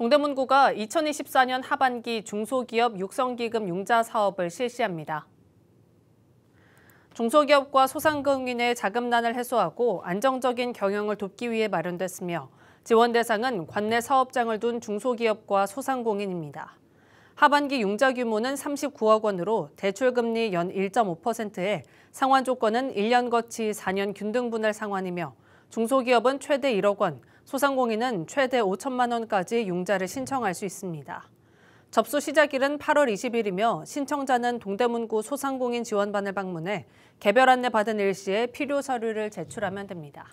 동대문구가 2024년 하반기 중소기업 육성기금 융자 사업을 실시합니다. 중소기업과 소상공인의 자금난을 해소하고 안정적인 경영을 돕기 위해 마련됐으며 지원 대상은 관내 사업장을 둔 중소기업과 소상공인입니다. 하반기 융자 규모는 39억 원으로 대출금리 연 1.5%에 상환 조건은 1년 거치 4년 균등분할 상환이며 중소기업은 최대 1억 원, 소상공인은 최대 5천만 원까지 융자를 신청할 수 있습니다. 접수 시작일은 8월 20일이며 신청자는 동대문구 소상공인 지원반을 방문해 개별 안내 받은 일시에 필요 서류를 제출하면 됩니다.